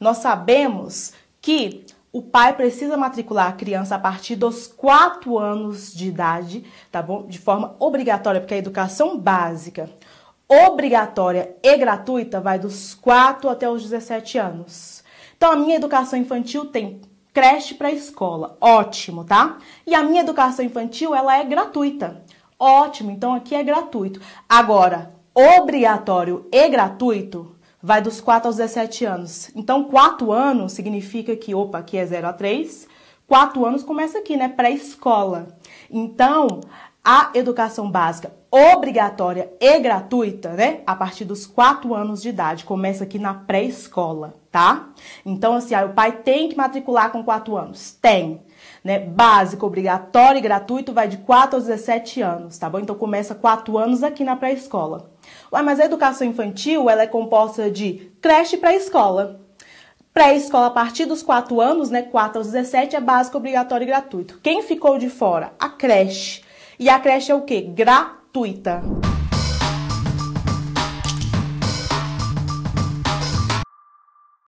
Nós sabemos que o pai precisa matricular a criança a partir dos 4 anos de idade, tá bom? De forma obrigatória, porque a educação básica obrigatória e gratuita vai dos 4 até os 17 anos. Então a minha educação infantil tem creche para escola, ótimo, tá? E a minha educação infantil ela é gratuita, ótimo. Então aqui é gratuito. Agora obrigatório e gratuito vai dos 4 aos 17 anos. Então, 4 anos significa que, opa, aqui é 0 a 3. 4 anos começa aqui, né? Pré-escola. Então, a educação básica obrigatória e gratuita, né? A partir dos 4 anos de idade, começa aqui na pré-escola, tá? Então, assim, aí ah, o pai tem que matricular com 4 anos? Tem. Né, básico, obrigatório e gratuito vai de 4 aos 17 anos, tá bom? Então começa 4 anos aqui na pré-escola. Ué, mas a educação infantil, ela é composta de creche e pré-escola. Pré-escola a partir dos 4 anos, né, 4 aos 17 é básico, obrigatório e gratuito. Quem ficou de fora? A creche. E a creche é o quê? Gratuita.